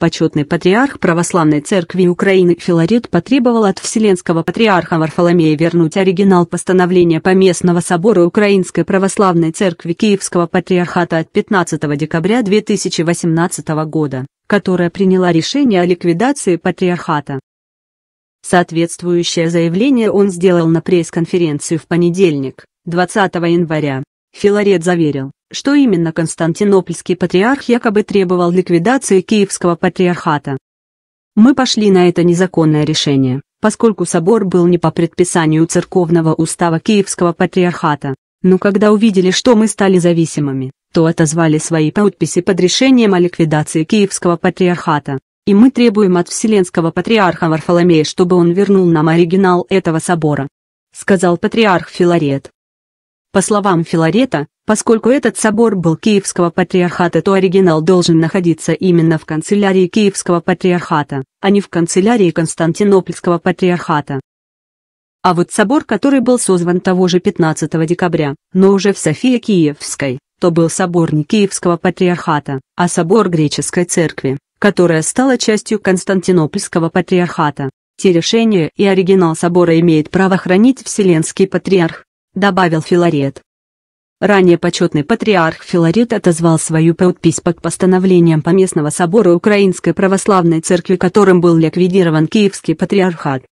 Почетный патриарх Православной Церкви Украины Филарет потребовал от Вселенского патриарха Варфоломея вернуть оригинал постановления Поместного собора Украинской Православной Церкви Киевского Патриархата от 15 декабря 2018 года, которая приняла решение о ликвидации патриархата. Соответствующее заявление он сделал на пресс конференцию в понедельник, 20 января. Филарет заверил, что именно константинопольский патриарх якобы требовал ликвидации Киевского патриархата. Мы пошли на это незаконное решение, поскольку собор был не по предписанию церковного устава Киевского патриархата, но когда увидели, что мы стали зависимыми, то отозвали свои подписи под решением о ликвидации Киевского патриархата, и мы требуем от Вселенского патриарха Варфоломея, чтобы он вернул нам оригинал этого собора», — сказал патриарх Филарет. По словам Филарета, поскольку этот собор был Киевского патриархата, то оригинал должен находиться именно в канцелярии Киевского патриархата, а не в канцелярии Константинопольского патриархата. А вот собор, который был созван того же 15 декабря, но уже в Софии Киевской, то был собор не Киевского патриархата, а собор греческой церкви, которая стала частью Константинопольского патриархата. Те решения и оригинал собора имеет право хранить Вселенский патриарх добавил Филарет. Ранее почетный патриарх Филарет отозвал свою подпись под постановлением Поместного собора Украинской Православной Церкви, которым был ликвидирован Киевский патриархат.